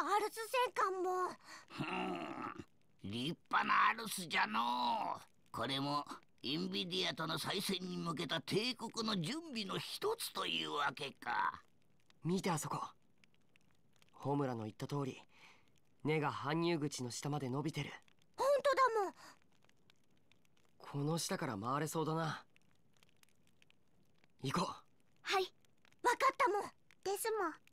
アルス戦艦も立派なアルスじゃのこれもインビディアとの再戦に向けた帝国の準備の一つというわけか見てあそこホムラの言った通り根が搬入口の下まで伸びてる本当だもんこの下から回れそうだな行こうはい分かったもんですもん